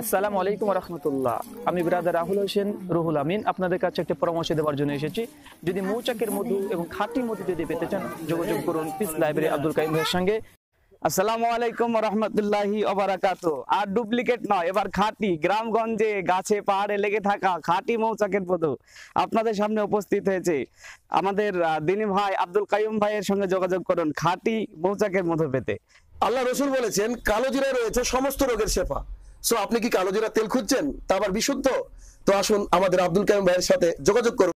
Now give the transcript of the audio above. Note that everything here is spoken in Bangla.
আসসালামু আলাইকুম রহমতুল্লাহ আমি ব্রাদার রাহুল হোসেন রুহুল আমিন আপনাদের কাছে একটা পরামর্শ দেওয়ার জন্য এসেছি যদি আচ্ছা, মৌচাকের মধু এবং মধু যদি পেতে চান যোগাযোগ করুন পিস লাইব্রেরি আব্দুল সঙ্গে আসসালামু আলাইকুম রহমতুল্লাহি অবরাকাত আর ডুপ্লিকেট নয় এবার খাঁটি গ্রামগঞ্জে গাছে পাহাড়ে লেগে থাকা খাঁটি মৌচাকের মধু আপনাদের সামনে উপস্থিত হয়েছে আমাদের দিনী ভাই আব্দুল কাইম ভাইয়ের সঙ্গে যোগাযোগ করুন খাঁটি মৌচাকের মধু পেতে আল্লাহ রসুল বলেছেন কালো রয়েছে সমস্ত রোগের শেফা সো আপনি কি কালোজিরা তেল খুঁজছেন তা আবার বিশুদ্ধ তো আসুন আমাদের আব্দুল কাইম ভাইয়ের সাথে যোগাযোগ করুন